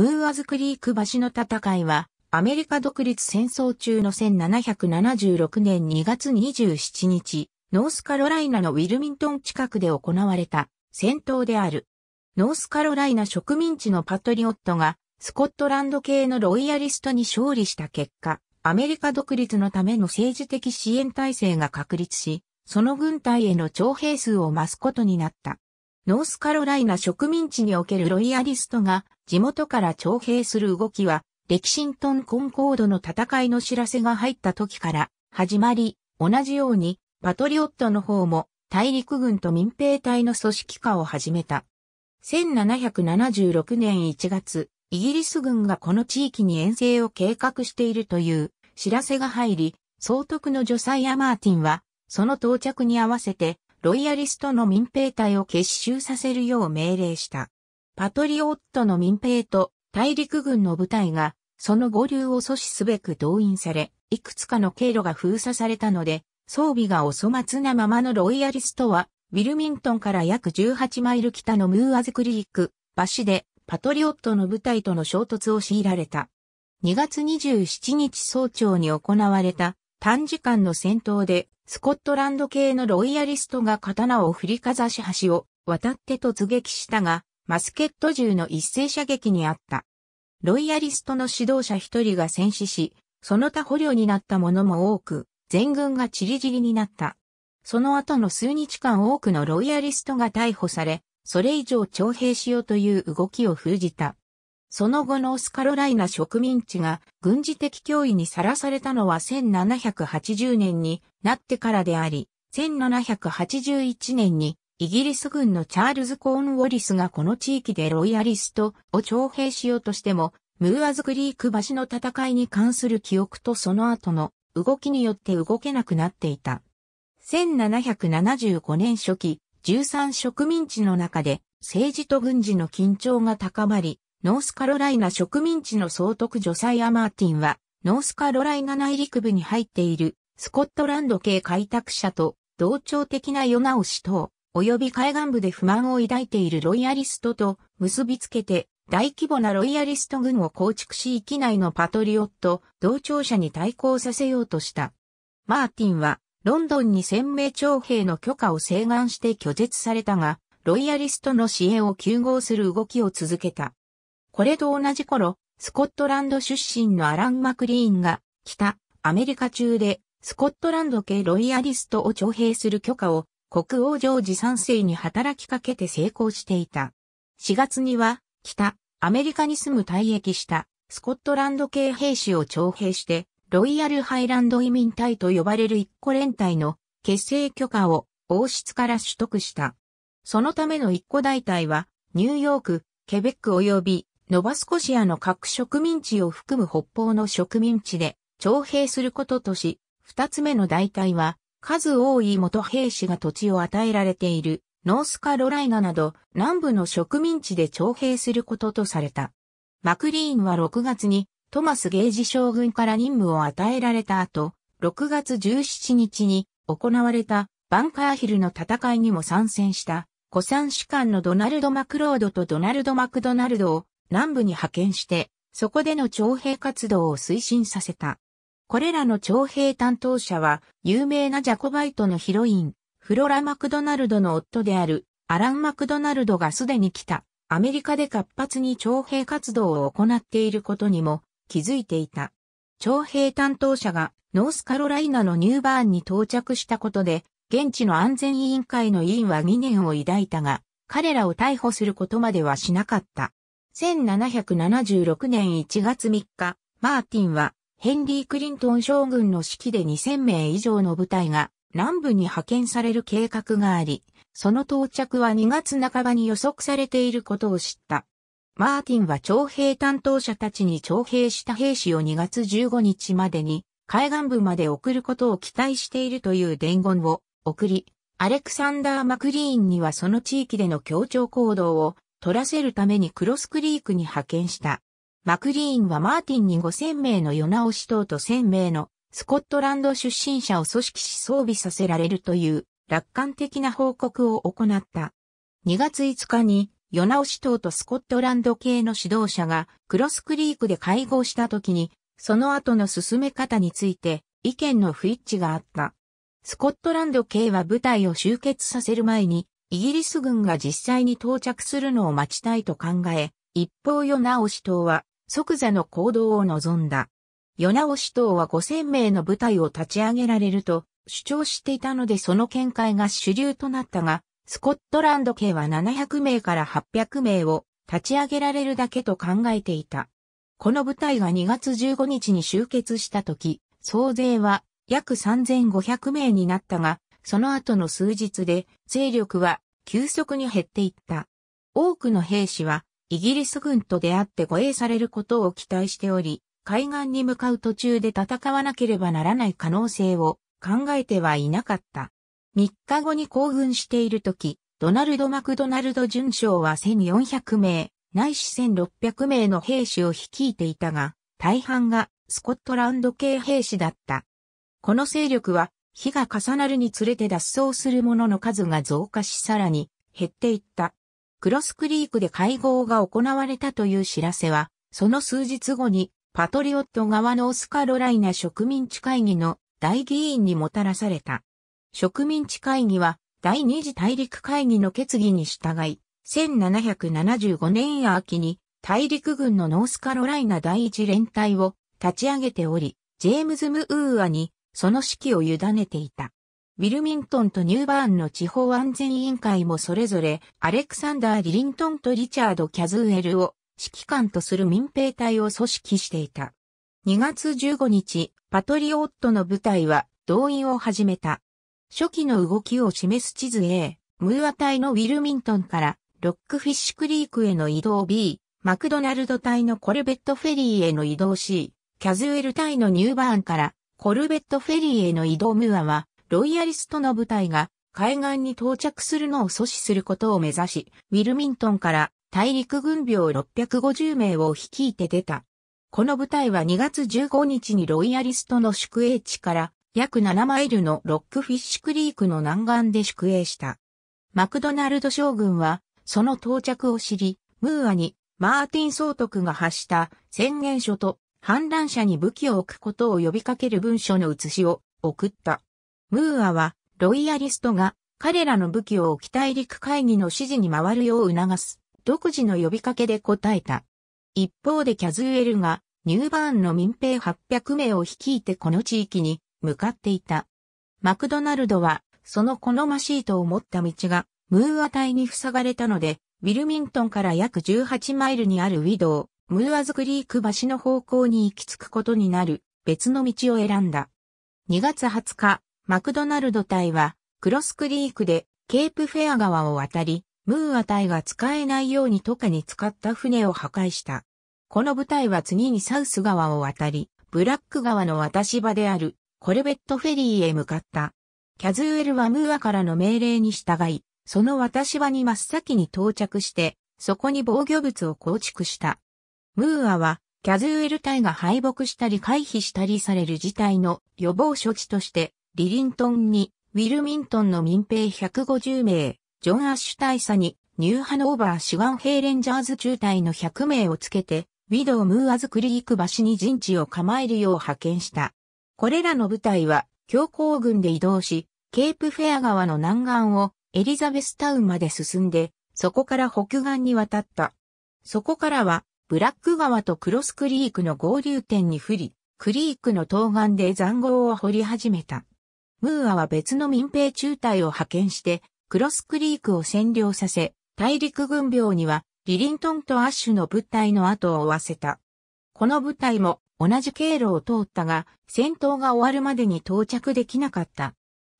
ムーアズクリーク橋の戦いは、アメリカ独立戦争中の1776年2月27日、ノースカロライナのウィルミントン近くで行われた戦闘である。ノースカロライナ植民地のパトリオットが、スコットランド系のロイヤリストに勝利した結果、アメリカ独立のための政治的支援体制が確立し、その軍隊への徴兵数を増すことになった。ノースカロライナ植民地におけるロイヤリストが地元から徴兵する動きは、歴史シントンコンコードの戦いの知らせが入った時から始まり、同じようにパトリオットの方も大陸軍と民兵隊の組織化を始めた。1776年1月、イギリス軍がこの地域に遠征を計画しているという知らせが入り、総督のジョサイア・マーティンは、その到着に合わせて、ロイヤリストの民兵隊を結集させるよう命令した。パトリオットの民兵と大陸軍の部隊が、その合流を阻止すべく動員され、いくつかの経路が封鎖されたので、装備がお粗末なままのロイヤリストは、ウィルミントンから約18マイル北のムーアズクリーク、橋で、パトリオットの部隊との衝突を強いられた。2月27日早朝に行われた短時間の戦闘で、スコットランド系のロイヤリストが刀を振りかざし橋を渡って突撃したが、マスケット銃の一斉射撃にあった。ロイヤリストの指導者一人が戦死し、その他捕虜になった者も多く、全軍が散り散りになった。その後の数日間多くのロイヤリストが逮捕され、それ以上徴兵しようという動きを封じた。その後のオスカロライナ植民地が軍事的脅威にさらされたのは1780年になってからであり、1781年にイギリス軍のチャールズ・コーンウォリスがこの地域でロイヤリストを徴兵しようとしても、ムーアズ・グリーク橋の戦いに関する記憶とその後の動きによって動けなくなっていた。1775年初期、13植民地の中で政治と軍事の緊張が高まり、ノースカロライナ植民地の総督ジョサイア・マーティンは、ノースカロライナ内陸部に入っているスコットランド系開拓者と同調的な世直し等、及び海岸部で不満を抱いているロイヤリストと結びつけて、大規模なロイヤリスト軍を構築し域内のパトリオット、同調者に対抗させようとした。マーティンは、ロンドンに鮮名徴兵の許可を請願して拒絶されたが、ロイヤリストの支援を求合する動きを続けた。これと同じ頃、スコットランド出身のアラン・マクリーンが、北、アメリカ中で、スコットランド系ロイヤリストを徴兵する許可を国王ジョージ世に働きかけて成功していた。4月には、北、アメリカに住む退役したスコットランド系兵士を徴兵して、ロイヤルハイランド移民隊と呼ばれる一個連隊の結成許可を王室から取得した。そのための一個大隊は、ニューヨーク、ケベック及びノバスコシアの各植民地を含む北方の植民地で徴兵することとし、二つ目の大隊は数多い元兵士が土地を与えられているノースカロライナなど南部の植民地で徴兵することとされた。マクリーンは6月にトマス・ゲージ将軍から任務を与えられた後、6月17日に行われたバンカーヒルの戦いにも参戦した、古参士官のドナルド・マクロードとドナルド・マクドナルドを南部に派遣して、そこでの徴兵活動を推進させた。これらの徴兵担当者は、有名なジャコバイトのヒロイン、フロラ・マクドナルドの夫である、アラン・マクドナルドがすでに来た、アメリカで活発に徴兵活動を行っていることにも気づいていた。徴兵担当者がノースカロライナのニューバーンに到着したことで、現地の安全委員会の委員は疑念を抱いたが、彼らを逮捕することまではしなかった。1776年1月3日、マーティンはヘンリー・クリントン将軍の指揮で2000名以上の部隊が南部に派遣される計画があり、その到着は2月半ばに予測されていることを知った。マーティンは徴兵担当者たちに徴兵した兵士を2月15日までに海岸部まで送ることを期待しているという伝言を送り、アレクサンダー・マクリーンにはその地域での協調行動を取らせるためにクロスクリークに派遣した。マクリーンはマーティンに5000名の世直し党と1000名のスコットランド出身者を組織し装備させられるという楽観的な報告を行った。2月5日に世直し党とスコットランド系の指導者がクロスクリークで会合した時に、その後の進め方について意見の不一致があった。スコットランド系は部隊を集結させる前に、イギリス軍が実際に到着するのを待ちたいと考え、一方世直し党は即座の行動を望んだ。与那尾市党は5000名の部隊を立ち上げられると主張していたのでその見解が主流となったが、スコットランド系は700名から800名を立ち上げられるだけと考えていた。この部隊が2月15日に集結した時、総勢は約3500名になったが、その後の数日で勢力は急速に減っていった。多くの兵士はイギリス軍と出会って護衛されることを期待しており、海岸に向かう途中で戦わなければならない可能性を考えてはいなかった。3日後に行軍している時、ドナルド・マクドナルド巡将は1400名、ないし1600名の兵士を率いていたが、大半がスコットランド系兵士だった。この勢力は、日が重なるにつれて脱走する者の数が増加しさらに減っていった。クロスクリークで会合が行われたという知らせは、その数日後にパトリオット側のオスカロライナ植民地会議の大議員にもたらされた。植民地会議は第二次大陸会議の決議に従い、1775年秋に大陸軍のノースカロライナ第一連隊を立ち上げており、ジェームズ・ムーアにその指揮を委ねていた。ウィルミントンとニューバーンの地方安全委員会もそれぞれ、アレクサンダー・リリントンとリチャード・キャズーエルを指揮官とする民兵隊を組織していた。2月15日、パトリオットの部隊は動員を始めた。初期の動きを示す地図 A、ムーア隊のウィルミントンからロックフィッシュクリークへの移動 B、マクドナルド隊のコルベットフェリーへの移動 C、キャズウェル隊のニューバーンからコルベットフェリーへの移動ムーアはロイヤリストの部隊が海岸に到着するのを阻止することを目指し、ウィルミントンから大陸軍病650名を率いて出た。この部隊は2月15日にロイヤリストの宿営地から約7マイルのロックフィッシュクリークの南岸で宿営した。マクドナルド将軍はその到着を知り、ムーアにマーティン総督が発した宣言書と反乱者に武器を置くことを呼びかける文書の写しを送った。ムーアは、ロイヤリストが、彼らの武器を北大陸会議の指示に回るよう促す、独自の呼びかけで答えた。一方でキャズエルが、ニューバーンの民兵800名を率いてこの地域に向かっていた。マクドナルドは、その好ましいと思った道が、ムーア隊に塞がれたので、ウィルミントンから約18マイルにあるウィドウ、ムーアズクリーク橋の方向に行き着くことになる、別の道を選んだ。2月20日、マクドナルド隊は、クロスクリークで、ケープフェア川を渡り、ムーア隊が使えないように渡河に使った船を破壊した。この部隊は次にサウス川を渡り、ブラック川の渡し場であるコルベットフェリーへ向かった。キャズウェルはムーアからの命令に従い、その渡し場に真っ先に到着して、そこに防御物を構築した。ムーアは、キャズウェル隊が敗北したり回避したりされる事態の予防処置として、リリントンに、ウィルミントンの民兵150名、ジョン・アッシュ大佐に、ニューハノーバーシン・ヘイレンジャーズ中隊の100名をつけて、ウィドウ・ムーアズ・クリーク橋に陣地を構えるよう派遣した。これらの部隊は、強行軍で移動し、ケープフェア川の南岸をエリザベスタウンまで進んで、そこから北岸に渡った。そこからは、ブラック川とクロスクリークの合流点に降り、クリークの東岸で残壕を掘り始めた。ムーアは別の民兵中隊を派遣して、クロスクリークを占領させ、大陸軍病には、リリントンとアッシュの部隊の後を追わせた。この部隊も同じ経路を通ったが、戦闘が終わるまでに到着できなかった。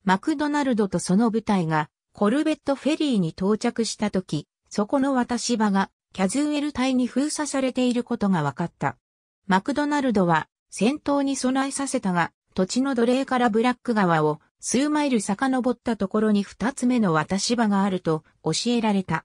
マクドナルドとその部隊が、コルベットフェリーに到着した時、そこの渡し場が、キャズウェル隊に封鎖されていることが分かった。マクドナルドは、戦闘に備えさせたが、土地の奴隷からブラック川を数マイル遡ったところに二つ目の渡し場があると教えられた。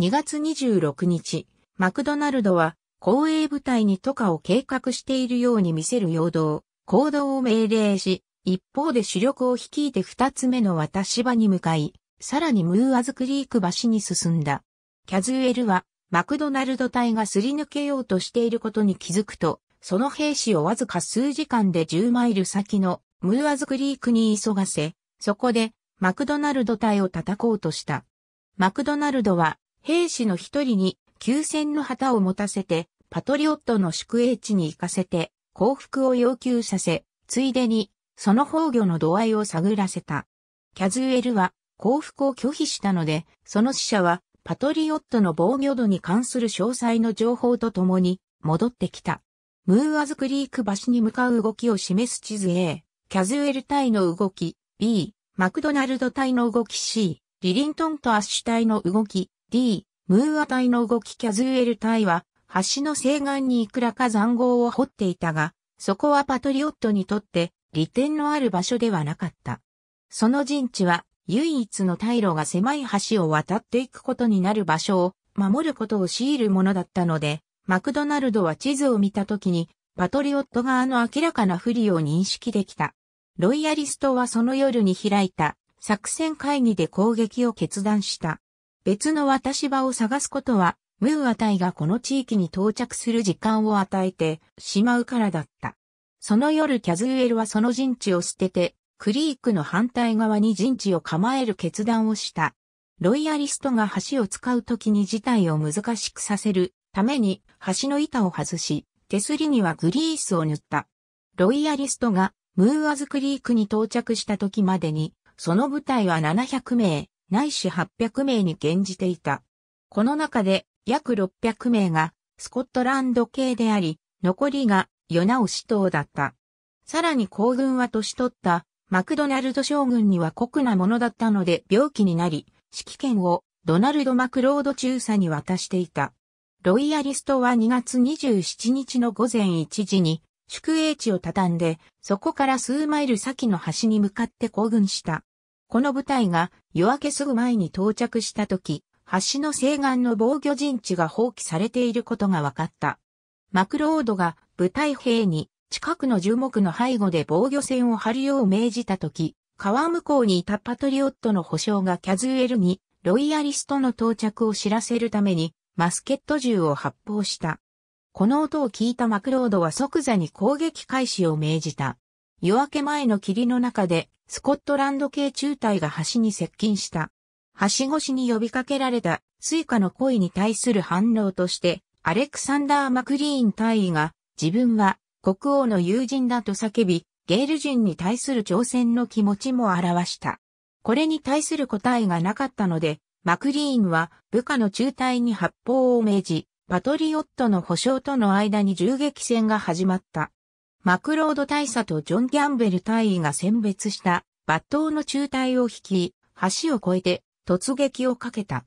2月26日、マクドナルドは公営部隊に渡河を計画しているように見せる陽動、行動を命令し、一方で主力を率いて二つ目の渡し場に向かい、さらにムーアズクリーク橋に進んだ。キャズウェルはマクドナルド隊がすり抜けようとしていることに気づくと、その兵士をわずか数時間で10マイル先のムーアズクリークに急がせ、そこでマクドナルド隊を叩こうとした。マクドナルドは兵士の一人に休戦の旗を持たせてパトリオットの宿営地に行かせて降伏を要求させ、ついでにその崩御の度合いを探らせた。キャズエルは降伏を拒否したので、その死者はパトリオットの防御度に関する詳細の情報とともに戻ってきた。ムーアズクリーク橋に向かう動きを示す地図 A、キャズウェル隊の動き B、マクドナルド隊の動き C、リリントンとアッシュ隊の動き D、ムーア隊の動きキャズウェル隊は橋の西岸にいくらか残壕を掘っていたが、そこはパトリオットにとって利点のある場所ではなかった。その陣地は唯一の退路が狭い橋を渡っていくことになる場所を守ることを強いるものだったので、マクドナルドは地図を見た時に、パトリオット側の明らかな不利を認識できた。ロイヤリストはその夜に開いた作戦会議で攻撃を決断した。別の渡し場を探すことは、ムーア隊がこの地域に到着する時間を与えてしまうからだった。その夜キャズウエルはその陣地を捨てて、クリークの反対側に陣地を構える決断をした。ロイヤリストが橋を使う時に事態を難しくさせるために橋の板を外し、手すりにはグリースを塗った。ロイヤリストがムーアズクリークに到着した時までに、その部隊は700名、ないし800名に減じていた。この中で約600名がスコットランド系であり、残りがヨナウシ島だった。さらに皇軍は年取ったマクドナルド将軍には酷なものだったので病気になり、指揮権をドナルド・マクロード中佐に渡していた。ロイヤリストは2月27日の午前1時に宿営地を畳んで、そこから数マイル先の橋に向かって行軍した。この部隊が夜明けすぐ前に到着した時、橋の西岸の防御陣地が放棄されていることが分かった。マクロードが部隊兵に近くの樹木の背後で防御線を張るよう命じた時、川向こうにいたパトリオットの保証がキャズウェルにロイヤリストの到着を知らせるためにマスケット銃を発砲した。この音を聞いたマクロードは即座に攻撃開始を命じた。夜明け前の霧の中で、スコットランド系中隊が橋に接近した。橋越しに呼びかけられた、スイカの声に対する反応として、アレクサンダー・マクリーン大尉が、自分は国王の友人だと叫び、ゲール人に対する挑戦の気持ちも表した。これに対する答えがなかったので、マクリーンは部下の中隊に発砲を命じ、パトリオットの保証との間に銃撃戦が始まった。マクロード大佐とジョン・ギャンベル大尉が選別した抜刀の中隊を率い、橋を越えて突撃をかけた。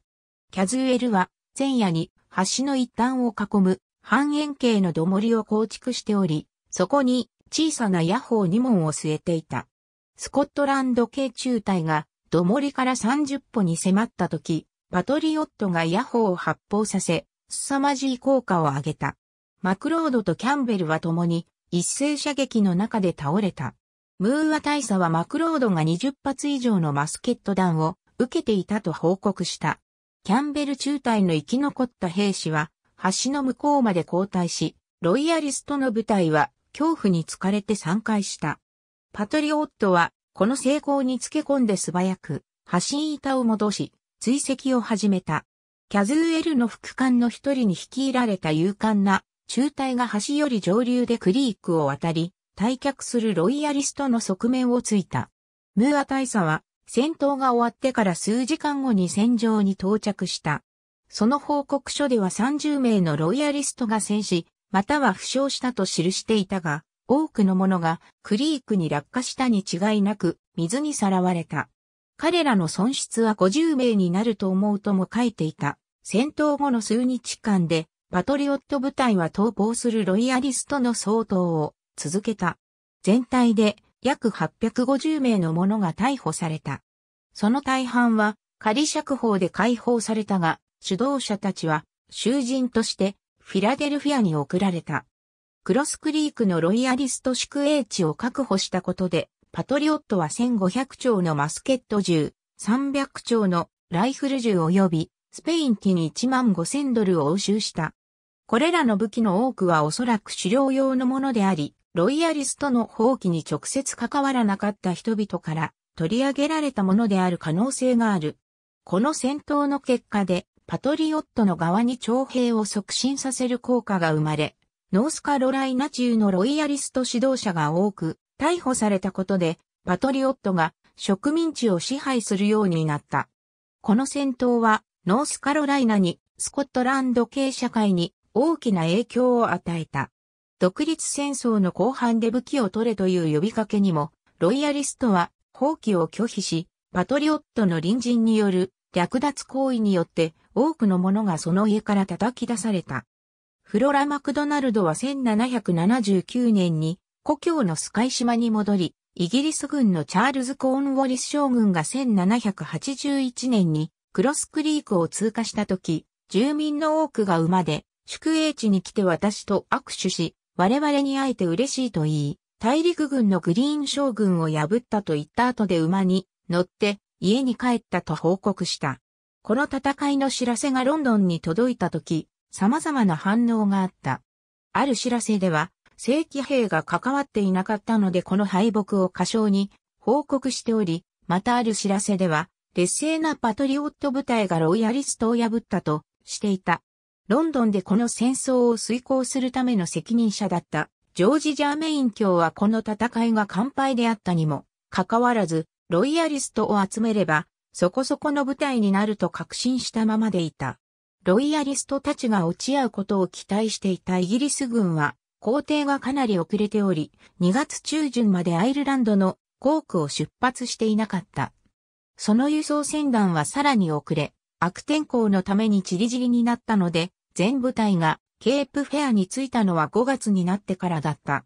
キャズエルは前夜に橋の一端を囲む半円形の土盛りを構築しており、そこに小さな野砲二門を据えていた。スコットランド系中隊がどもりから30歩に迫った時、パトリオットがイヤホーを発砲させ、凄まじい効果を上げた。マクロードとキャンベルは共に一斉射撃の中で倒れた。ムーア大佐はマクロードが20発以上のマスケット弾を受けていたと報告した。キャンベル中隊の生き残った兵士は橋の向こうまで後退し、ロイヤリストの部隊は恐怖に疲れて散開した。パトリオットはこの成功につけ込んで素早く、橋板を戻し、追跡を始めた。キャズーエルの副官の一人に率いられた勇敢な中隊が橋より上流でクリークを渡り、退却するロイヤリストの側面をついた。ムーア大佐は戦闘が終わってから数時間後に戦場に到着した。その報告書では30名のロイヤリストが戦死、または負傷したと記していたが、多くのものがクリークに落下したに違いなく水にさらわれた。彼らの損失は50名になると思うとも書いていた。戦闘後の数日間でパトリオット部隊は逃亡するロイヤリストの相当を続けた。全体で約850名の者が逮捕された。その大半は仮釈放で解放されたが、主導者たちは囚人としてフィラデルフィアに送られた。クロスクリークのロイヤリスト宿営地を確保したことで、パトリオットは1500丁のマスケット銃、300丁のライフル銃及び、スペイン機に1万5000ドルを押収した。これらの武器の多くはおそらく狩猟用のものであり、ロイヤリストの放棄に直接関わらなかった人々から取り上げられたものである可能性がある。この戦闘の結果で、パトリオットの側に徴兵を促進させる効果が生まれ、ノースカロライナ中のロイヤリスト指導者が多く、逮捕されたことで、パトリオットが植民地を支配するようになった。この戦闘は、ノースカロライナに、スコットランド系社会に大きな影響を与えた。独立戦争の後半で武器を取れという呼びかけにも、ロイヤリストは放棄を拒否し、パトリオットの隣人による略奪行為によって多くの者がその家から叩き出された。フロラ・マクドナルドは1779年に故郷のスカイ島に戻り、イギリス軍のチャールズ・コーンウォリス将軍が1781年にクロスクリークを通過した時、住民の多くが馬で宿営地に来て私と握手し、我々に会えて嬉しいと言い、大陸軍のグリーン将軍を破ったと言った後で馬に乗って家に帰ったと報告した。この戦いの知らせがロンドンに届いた時、様々な反応があった。ある知らせでは、正規兵が関わっていなかったのでこの敗北を過小に報告しており、またある知らせでは、劣勢なパトリオット部隊がロイヤリストを破ったとしていた。ロンドンでこの戦争を遂行するための責任者だったジョージ・ジャーメイン卿はこの戦いが完敗であったにもかかわらず、ロイヤリストを集めれば、そこそこの部隊になると確信したままでいた。ロイヤリストたちが落ち合うことを期待していたイギリス軍は、皇帝がかなり遅れており、2月中旬までアイルランドのコークを出発していなかった。その輸送船団はさらに遅れ、悪天候のためにチリジリになったので、全部隊がケープフェアに着いたのは5月になってからだった。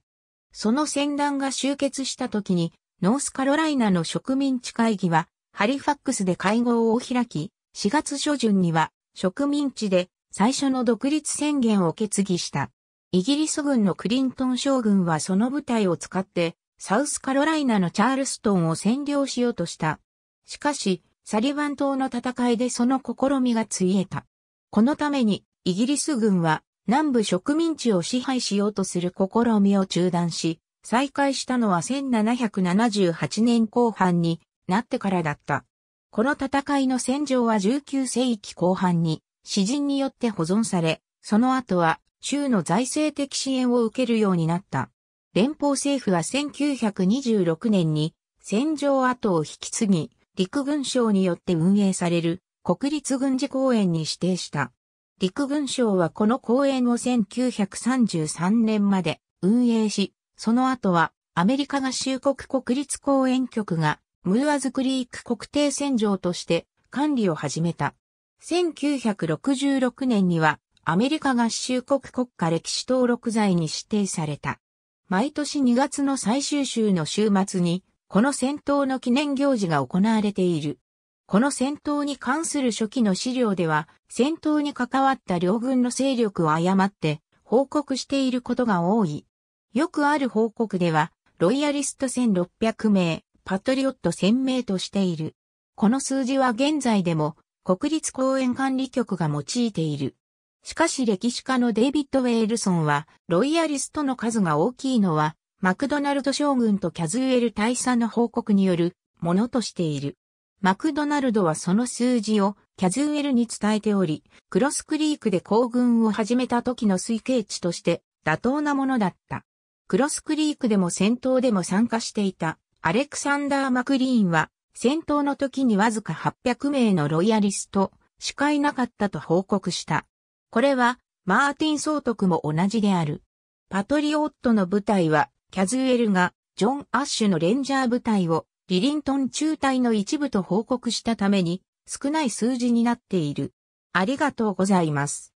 その船団が集結した時に、ノースカロライナの植民地会議は、ハリファックスで会合を開き、4月初旬には植民地で最初の独立宣言を決議した。イギリス軍のクリントン将軍はその部隊を使ってサウスカロライナのチャールストンを占領しようとした。しかし、サリバン島の戦いでその試みがついえた。このためにイギリス軍は南部植民地を支配しようとする試みを中断し、再開したのは1778年後半になってからだった。この戦いの戦場は19世紀後半に詩人によって保存され、その後は州の財政的支援を受けるようになった。連邦政府は1926年に戦場跡を引き継ぎ、陸軍省によって運営される国立軍事公園に指定した。陸軍省はこの公園を1933年まで運営し、その後はアメリカ合衆国国立公園局がムーアズクリーク国定戦場として管理を始めた。1966年にはアメリカ合衆国国家歴史登録罪に指定された。毎年2月の最終週の週末に、この戦闘の記念行事が行われている。この戦闘に関する初期の資料では、戦闘に関わった両軍の勢力を誤って報告していることが多い。よくある報告では、ロイヤリスト1600名、パトリオット鮮明としている。この数字は現在でも国立公園管理局が用いている。しかし歴史家のデイビッド・ウェイルソンは、ロイヤリストの数が大きいのは、マクドナルド将軍とキャズウェル大佐の報告によるものとしている。マクドナルドはその数字をキャズウェルに伝えており、クロスクリークで行軍を始めた時の推計値として妥当なものだった。クロスクリークでも戦闘でも参加していたアレクサンダー・マクリーンは、戦闘の時にわずか800名のロイヤリスト、しかいなかったと報告した。これは、マーティン総督も同じである。パトリオットの部隊は、キャズエルが、ジョン・アッシュのレンジャー部隊を、リリントン中隊の一部と報告したために、少ない数字になっている。ありがとうございます。